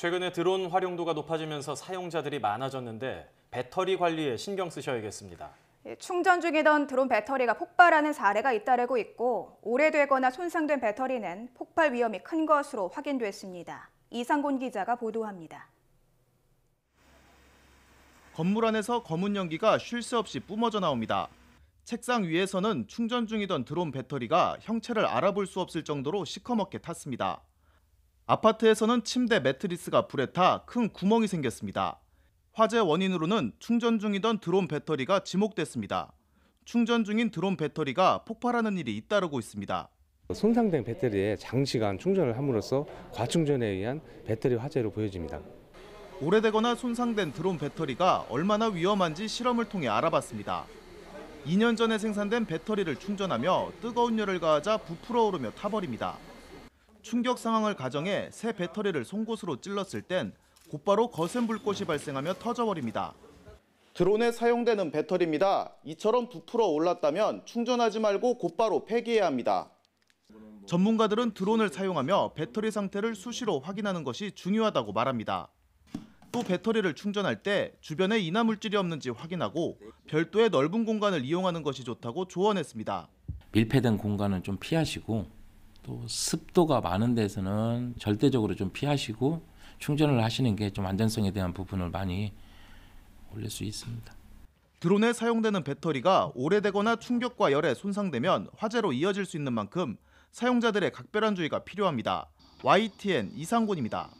최근에 드론 활용도가 높아지면서 사용자들이 많아졌는데 배터리 관리에 신경 쓰셔야겠습니다. 예, 충전 중이던 드론 배터리가 폭발하는 사례가 잇따르고 있고 오래되거나 손상된 배터리는 폭발 위험이 큰 것으로 확인됐습니다. 이상곤 기자가 보도합니다. 건물 안에서 검은 연기가 쉴 새 없이 뿜어져 나옵니다. 책상 위에서는 충전 중이던 드론 배터리가 형체를 알아볼 수 없을 정도로 시커멓게 탔습니다. 아파트에서는 침대 매트리스가 불에 타 큰 구멍이 생겼습니다. 화재 원인으로는 충전 중이던 드론 배터리가 지목됐습니다. 충전 중인 드론 배터리가 폭발하는 일이 잇따르고 있습니다. 손상된 배터리에 장시간 충전을 함으로써 과충전에 의한 배터리 화재로 보여집니다. 오래되거나 손상된 드론 배터리가 얼마나 위험한지 실험을 통해 알아봤습니다. 2년 전에 생산된 배터리를 충전하며 뜨거운 열을 가하자 부풀어오르며 타버립니다. 충격 상황을 가정해 새 배터리를 송곳으로 찔렀을 땐 곧바로 거센 불꽃이 발생하며 터져버립니다. 드론에 사용되는 배터리입니다. 이처럼 부풀어 올랐다면 충전하지 말고 곧바로 폐기해야 합니다. 전문가들은 드론을 사용하며 배터리 상태를 수시로 확인하는 것이 중요하다고 말합니다. 또 배터리를 충전할 때 주변에 인화 물질이 없는지 확인하고 별도의 넓은 공간을 이용하는 것이 좋다고 조언했습니다. 밀폐된 공간은 좀 피하시고 또 습도가 많은 데서는 절대적으로 좀 피하시고 충전을 하시는 게 좀 안전성에 대한 부분을 많이 올릴 수 있습니다. 드론에 사용되는 배터리가 오래되거나 충격과 열에 손상되면 화재로 이어질 수 있는 만큼 사용자들의 각별한 주의가 필요합니다. YTN 이상곤입니다.